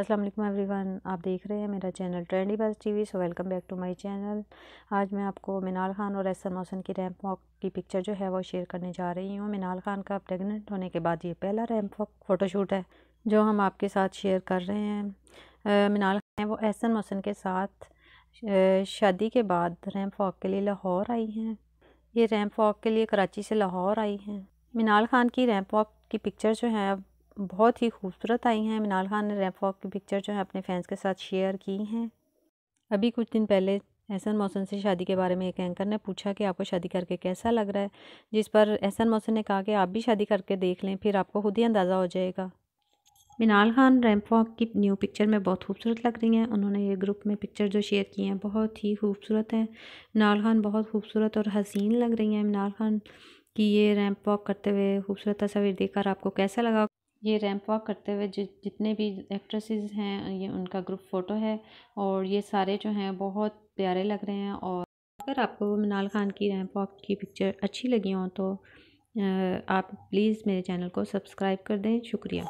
अस्सलाम वालेकुम एवरीवन आप देख रहे हैं मेरा channel trendy buzz TV so welcome back to my channel आज मैं आपको मिनाल खान और एहसन मौसन की रैम्प वॉक की पिक्चर जो है वो शेयर करने जा रही हूँ मिनाल खान का प्रेग्नेंट होने के बाद ये पहला रैम्प वॉक फ़ोटोशूट है जो हम आपके साथ शेयर कर रहे हैं मिनाल खान वो एहसन मौसन के साथ शादी के बाद रैम्प वॉक के लिए लाहौर आई हैं ये रैम्प वॉक के लिए कराची से लाहौर आई हैं मिनाल खान की रैम्प वॉक की पिक्चर जो है बहुत ही खूबसूरत आई हैं मिनाल खान ने रैप वॉक की पिक्चर जो है अपने फैंस के साथ शेयर की हैं अभी कुछ दिन पहले एहसन मौसन से शादी के बारे में एक एंकर ने पूछा कि आपको शादी करके कैसा लग रहा है जिस पर एहसन मौसन ने कहा कि आप भी शादी करके देख लें फिर आपको खुद ही अंदाज़ा हो जाएगा मिनाल खान रैम्प वॉक की न्यू पिक्चर में बहुत खूबसूरत लग रही हैं उन्होंने ये ग्रुप में पिक्चर जो शेयर की हैं बहुत ही खूबसूरत हैं मिनाल खान बहुत खूबसूरत और हसीन लग रही हैं मिनाल खान की ये रैम्प वॉक करते हुए खूबसूरत तस्वीर देखकर आपको कैसा लगा ये रैंप वॉक करते हुए जितने भी एक्ट्रेसेस हैं ये उनका ग्रुप फ़ोटो है और ये सारे जो हैं बहुत प्यारे लग रहे हैं और अगर आपको मिनाल ख़ान की रैंप वॉक की पिक्चर अच्छी लगी हो तो आप प्लीज़ मेरे चैनल को सब्सक्राइब कर दें शुक्रिया